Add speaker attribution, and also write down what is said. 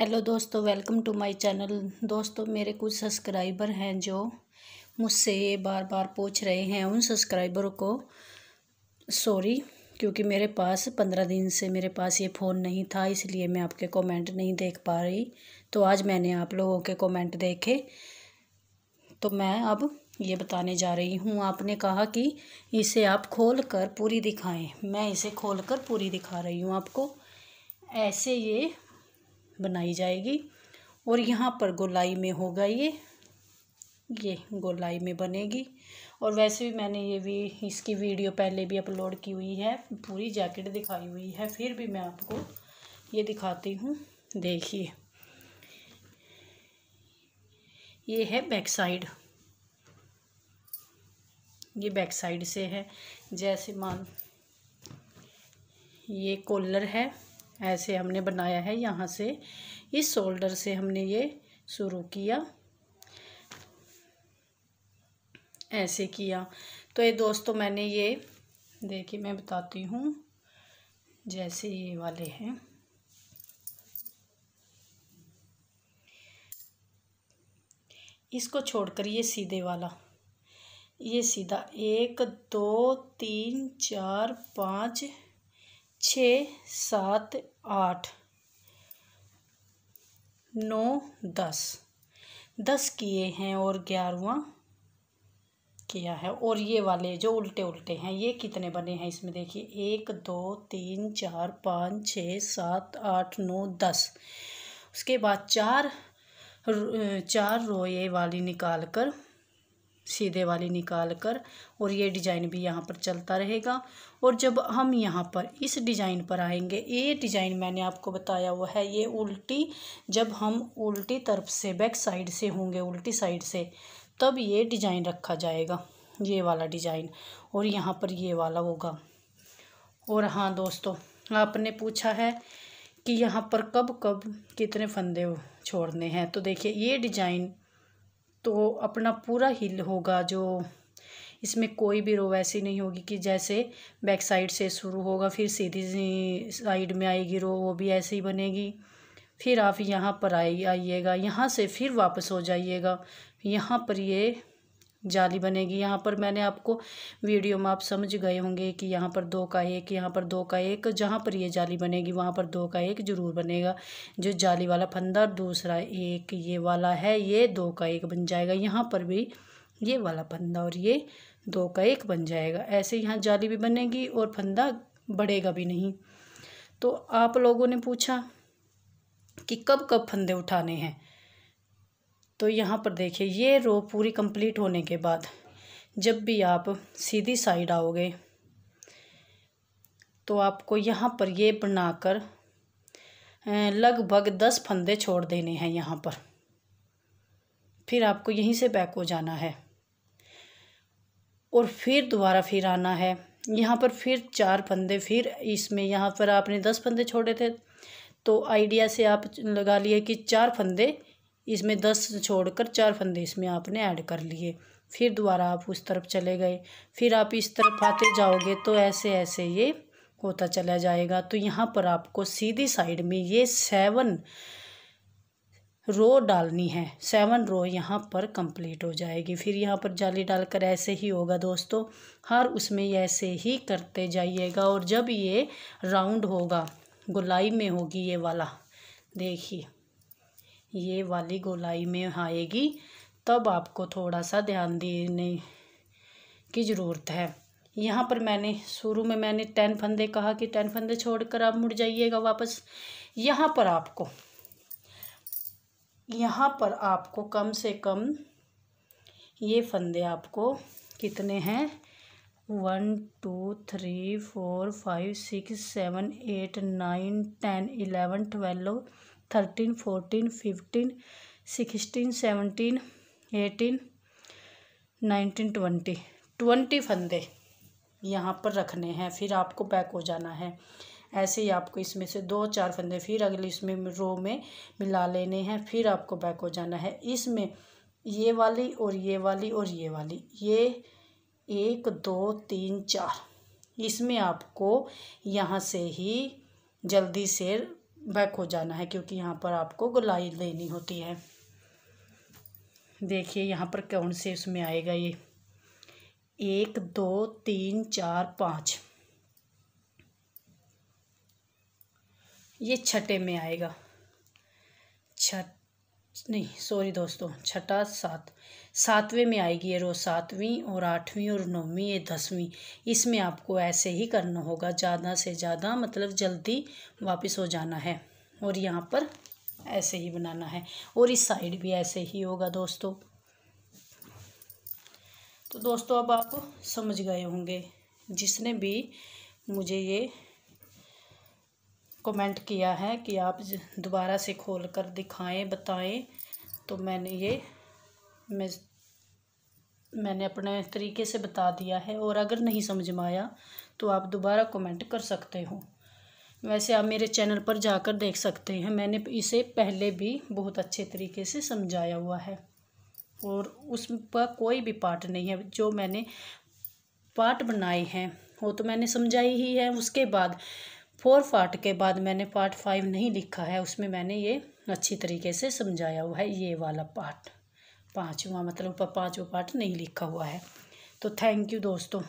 Speaker 1: hello दोस्तों welcome to my channel दोस्तों मेरे कुछ सब्सक्राइबर हैं जो मुझसे ये बार बार पूछ रहे हैं उन सब्सक्राइबर को सॉरी क्योंकि मेरे पास पंद्रह दिन से मेरे पास ये फ़ोन नहीं था इसलिए मैं आपके कमेंट नहीं देख पा रही तो आज मैंने आप लोगों के कमेंट देखे तो मैं अब ये बताने जा रही हूँ आपने कहा कि इसे आप खोल कर पूरी दिखाएँ मैं इसे खोल कर पूरी दिखा रही हूँ आपको ऐसे ये बनाई जाएगी और यहाँ पर गोलाई में होगा ये ये गोलाई में बनेगी और वैसे भी मैंने ये भी इसकी वीडियो पहले भी अपलोड की हुई है पूरी जैकेट दिखाई हुई है फिर भी मैं आपको ये दिखाती हूँ देखिए ये है बैक साइड ये बैक साइड से है जैसे मान ये कॉलर है ऐसे हमने बनाया है यहाँ से इस शोल्डर से हमने ये शुरू किया ऐसे किया तो ये दोस्तों मैंने ये देखिए मैं बताती हूँ जैसे ये वाले हैं इसको छोड़कर ये सीधे वाला ये सीधा एक दो तीन चार पाँच छ सात आठ नौ दस दस किए हैं और ग्यारहवा किया है और ये वाले जो उल्टे उल्टे हैं ये कितने बने हैं इसमें देखिए एक दो तीन चार पाँच छः सात आठ नौ दस उसके बाद चार चार रोए वाली निकाल कर सीधे वाली निकाल कर और ये डिज़ाइन भी यहाँ पर चलता रहेगा और जब हम यहाँ पर इस डिज़ाइन पर आएंगे ये डिज़ाइन मैंने आपको बताया वो है ये उल्टी जब हम उल्टी तरफ से बैक साइड से होंगे उल्टी साइड से तब ये डिज़ाइन रखा जाएगा ये वाला डिज़ाइन और यहाँ पर ये वाला होगा और हाँ दोस्तों आपने पूछा है कि यहाँ पर कब कब कितने फंदे छोड़ने हैं तो देखिए ये डिज़ाइन तो अपना पूरा हिल होगा जो इसमें कोई भी रो ऐसी नहीं होगी कि जैसे बैक साइड से शुरू होगा फिर सीधी साइड में आएगी रो वो भी ऐसे ही बनेगी फिर आप यहाँ पर आई आइएगा यहाँ से फिर वापस हो जाइएगा यहाँ पर ये जाली बनेगी यहाँ पर मैंने आपको वीडियो में आप समझ गए होंगे कि यहाँ पर दो का एक यहाँ पर दो का एक जहाँ पर ये जाली बनेगी वहाँ पर दो का एक ज़रूर बनेगा जो जाली वाला फंदा दूसरा एक ये वाला है ये दो का एक बन जाएगा यहाँ पर भी ये वाला फंदा और ये दो का एक बन जाएगा ऐसे यहाँ जाली भी बनेगी और फंदा बढ़ेगा भी नहीं तो आप लोगों ने पूछा कि कब कब फंदे उठाने हैं तो यहाँ पर देखिए ये रो पूरी कंप्लीट होने के बाद जब भी आप सीधी साइड आओगे तो आपको यहाँ पर ये बनाकर लगभग दस फंदे छोड़ देने हैं यहाँ पर फिर आपको यहीं से बैक हो जाना है और फिर दोबारा फिर आना है यहाँ पर फिर चार फंदे फिर इसमें यहाँ पर आपने दस फंदे छोड़े थे तो आइडिया से आप लगा लिए कि चार फंदे इसमें दस छोड़कर चार फंदे इसमें आपने ऐड कर लिए फिर दोबारा आप उस तरफ चले गए फिर आप इस तरफ आते जाओगे तो ऐसे ऐसे ये होता चला जाएगा तो यहाँ पर आपको सीधी साइड में ये सेवन रो डालनी है सेवन रो यहाँ पर कंप्लीट हो जाएगी फिर यहाँ पर जाली डालकर ऐसे ही होगा दोस्तों हर उसमें ऐसे ही करते जाइएगा और जब ये राउंड होगा गुलाई में होगी ये वाला देखिए ये वाली गोलाई में आएगी तब आपको थोड़ा सा ध्यान देने की ज़रूरत है यहाँ पर मैंने शुरू में मैंने टेन फंदे कहा कि टेन फंदे छोड़कर आप मुड़ जाइएगा वापस यहाँ पर आपको यहाँ पर आपको कम से कम ये फंदे आपको कितने हैं one two three four five six seven eight nine ten eleven twelve thirteen fourteen fifteen sixteen seventeen eighteen nineteen twenty twenty फंदे यहाँ पर रखने हैं फिर आपको पैक हो जाना है ऐसे ही आपको इसमें से दो चार फंदे फिर अगले इसमें रो में मिला लेने हैं फिर आपको बैक हो जाना है इसमें ये वाली और ये वाली और ये वाली ये एक दो तीन चार इसमें आपको यहाँ से ही जल्दी से बैक हो जाना है क्योंकि यहाँ पर आपको गुलाई लेनी होती है देखिए यहाँ पर कौन से उसमें आएगा ये एक दो तीन चार पाँच ये छठे में आएगा छठ नहीं सॉरी दोस्तों छठा सात सातवें में आएगी ये रो सातवीं और आठवीं और नौवीं ये दसवीं इसमें आपको ऐसे ही करना होगा ज़्यादा से ज़्यादा मतलब जल्दी वापस हो जाना है और यहाँ पर ऐसे ही बनाना है और इस साइड भी ऐसे ही होगा दोस्तों तो दोस्तों अब आप समझ गए होंगे जिसने भी मुझे ये कमेंट किया है कि आप दोबारा से खोल कर दिखाएं बताएं तो मैंने ये मैं मैंने अपने तरीके से बता दिया है और अगर नहीं समझ में आया तो आप दोबारा कमेंट कर सकते हो वैसे आप मेरे चैनल पर जाकर देख सकते हैं मैंने इसे पहले भी बहुत अच्छे तरीके से समझाया हुआ है और उस पर कोई भी पार्ट नहीं है जो मैंने पार्ट बनाए हैं वो तो मैंने समझाई ही है उसके बाद फोर पार्ट के बाद मैंने पार्ट फाइव नहीं लिखा है उसमें मैंने ये अच्छी तरीके से समझाया हुआ है ये वाला पार्ट पाँचवा मतलब पाँचवा पार्ट नहीं लिखा हुआ है तो थैंक यू दोस्तों